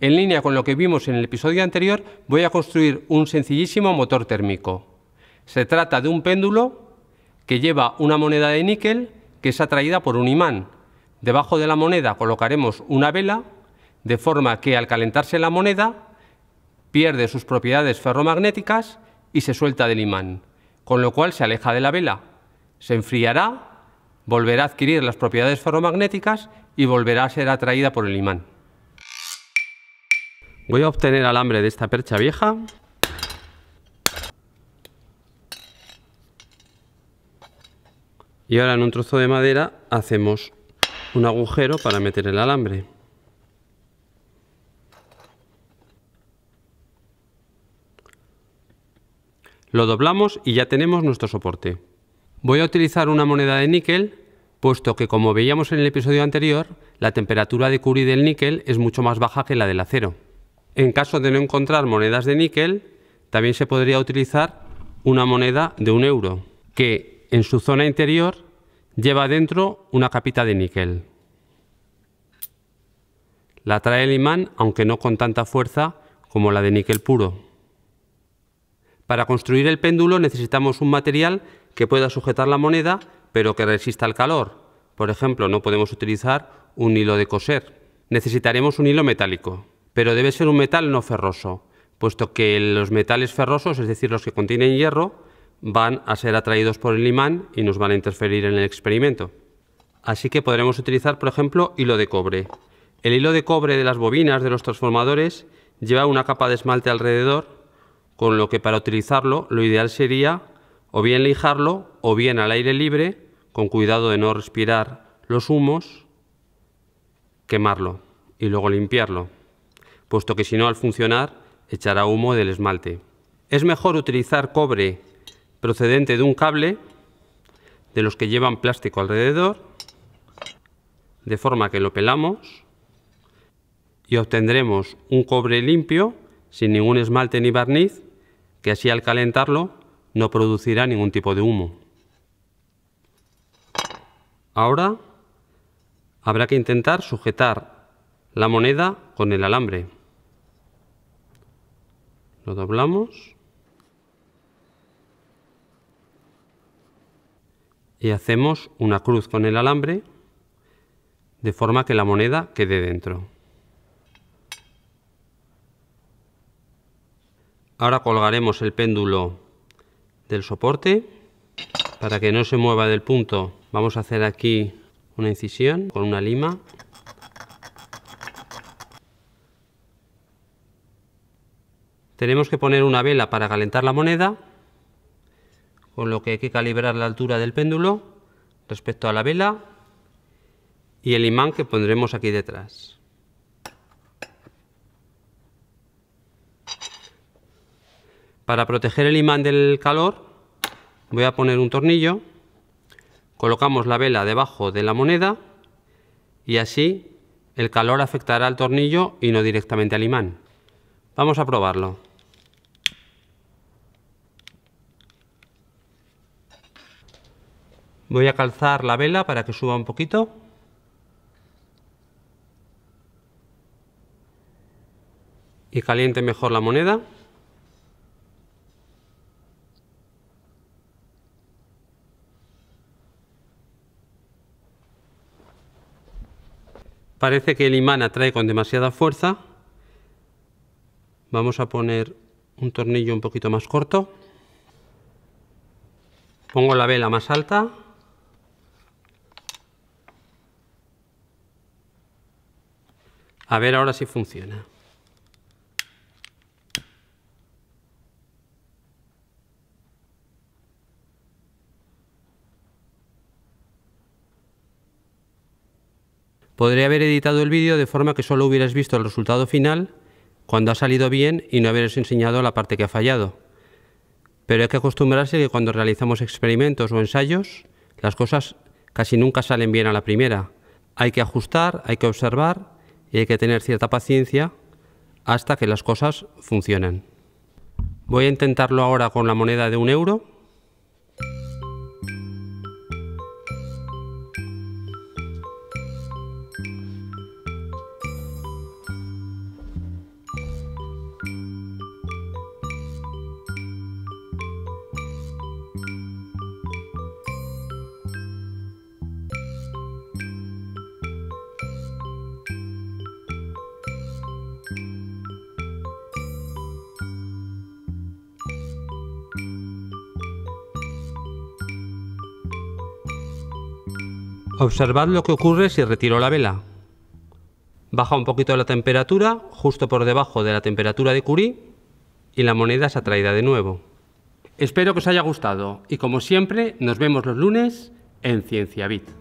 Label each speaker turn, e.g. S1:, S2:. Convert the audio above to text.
S1: En línea con lo que vimos en el episodio anterior, voy a construir un sencillísimo motor térmico. Se trata de un péndulo que lleva una moneda de níquel que es atraída por un imán. Debajo de la moneda colocaremos una vela, de forma que al calentarse la moneda pierde sus propiedades ferromagnéticas y se suelta del imán, con lo cual se aleja de la vela. Se enfriará, volverá a adquirir las propiedades ferromagnéticas y volverá a ser atraída por el imán. Voy a obtener alambre de esta percha vieja. Y ahora en un trozo de madera hacemos un agujero para meter el alambre. Lo doblamos y ya tenemos nuestro soporte. Voy a utilizar una moneda de níquel, puesto que como veíamos en el episodio anterior, la temperatura de Curie del níquel es mucho más baja que la del acero en caso de no encontrar monedas de níquel, también se podría utilizar una moneda de un euro, que en su zona interior lleva dentro una capita de níquel. La trae el imán, aunque no con tanta fuerza como la de níquel puro. Para construir el péndulo necesitamos un material que pueda sujetar la moneda, pero que resista al calor. Por ejemplo, no podemos utilizar un hilo de coser. Necesitaremos un hilo metálico pero debe ser un metal no ferroso, puesto que los metales ferrosos, es decir, los que contienen hierro, van a ser atraídos por el imán y nos van a interferir en el experimento. Así que podremos utilizar, por ejemplo, hilo de cobre. El hilo de cobre de las bobinas de los transformadores lleva una capa de esmalte alrededor, con lo que para utilizarlo lo ideal sería o bien lijarlo o bien al aire libre, con cuidado de no respirar los humos, quemarlo y luego limpiarlo puesto que si no al funcionar echará humo del esmalte. Es mejor utilizar cobre procedente de un cable, de los que llevan plástico alrededor, de forma que lo pelamos y obtendremos un cobre limpio, sin ningún esmalte ni barniz, que así al calentarlo no producirá ningún tipo de humo. Ahora habrá que intentar sujetar la moneda con el alambre. Lo doblamos. Y hacemos una cruz con el alambre de forma que la moneda quede dentro. Ahora colgaremos el péndulo del soporte para que no se mueva del punto. Vamos a hacer aquí una incisión con una lima Tenemos que poner una vela para calentar la moneda, con lo que hay que calibrar la altura del péndulo respecto a la vela y el imán que pondremos aquí detrás. Para proteger el imán del calor voy a poner un tornillo, colocamos la vela debajo de la moneda y así el calor afectará al tornillo y no directamente al imán. Vamos a probarlo. Voy a calzar la vela para que suba un poquito. Y caliente mejor la moneda. Parece que el imán atrae con demasiada fuerza. Vamos a poner un tornillo un poquito más corto. Pongo la vela más alta. A ver ahora si funciona. Podría haber editado el vídeo de forma que solo hubieras visto el resultado final cuando ha salido bien y no haberos enseñado la parte que ha fallado. Pero hay que acostumbrarse que cuando realizamos experimentos o ensayos, las cosas casi nunca salen bien a la primera. Hay que ajustar, hay que observar y hay que tener cierta paciencia hasta que las cosas funcionen. Voy a intentarlo ahora con la moneda de un euro. Observad lo que ocurre si retiro la vela. Baja un poquito la temperatura, justo por debajo de la temperatura de Curie, y la moneda es atraída de nuevo. Espero que os haya gustado y como siempre nos vemos los lunes en Bit.